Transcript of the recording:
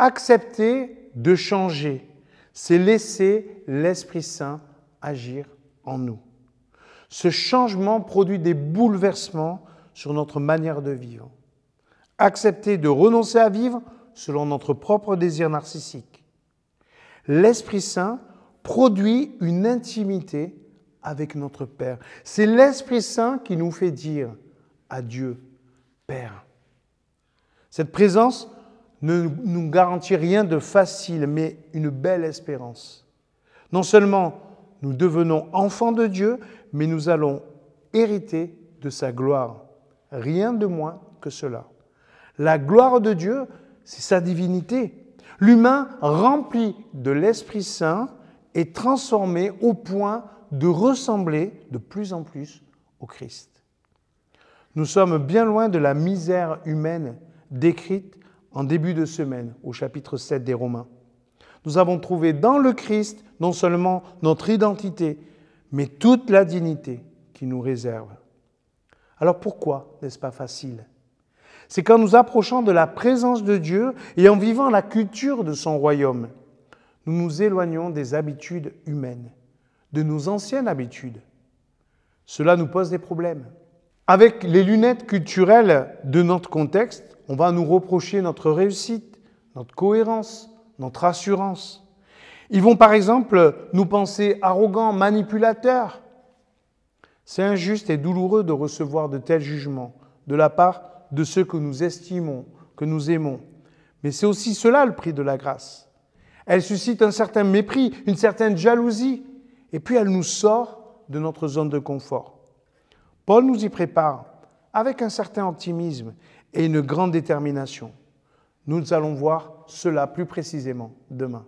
Accepter de changer, c'est laisser l'Esprit Saint agir en nous. Ce changement produit des bouleversements sur notre manière de vivre. Accepter de renoncer à vivre selon notre propre désir narcissique. L'Esprit Saint produit une intimité avec notre Père. C'est l'Esprit Saint qui nous fait dire à Dieu, Père. Cette présence ne nous garantit rien de facile, mais une belle espérance. Non seulement nous devenons enfants de Dieu, mais nous allons hériter de sa gloire. Rien de moins que cela. La gloire de Dieu, c'est sa divinité. L'humain rempli de l'Esprit Saint est transformé au point de ressembler de plus en plus au Christ. Nous sommes bien loin de la misère humaine décrite en début de semaine au chapitre 7 des Romains. Nous avons trouvé dans le Christ non seulement notre identité, mais toute la dignité qui nous réserve. Alors pourquoi n'est-ce pas facile C'est qu'en nous approchant de la présence de Dieu et en vivant la culture de son royaume, nous nous éloignons des habitudes humaines, de nos anciennes habitudes. Cela nous pose des problèmes. Avec les lunettes culturelles de notre contexte, on va nous reprocher notre réussite, notre cohérence, notre assurance. Ils vont par exemple nous penser arrogants, manipulateurs. C'est injuste et douloureux de recevoir de tels jugements de la part de ceux que nous estimons, que nous aimons. Mais c'est aussi cela le prix de la grâce. Elle suscite un certain mépris, une certaine jalousie, et puis elle nous sort de notre zone de confort. Paul nous y prépare avec un certain optimisme et une grande détermination. Nous allons voir cela plus précisément demain.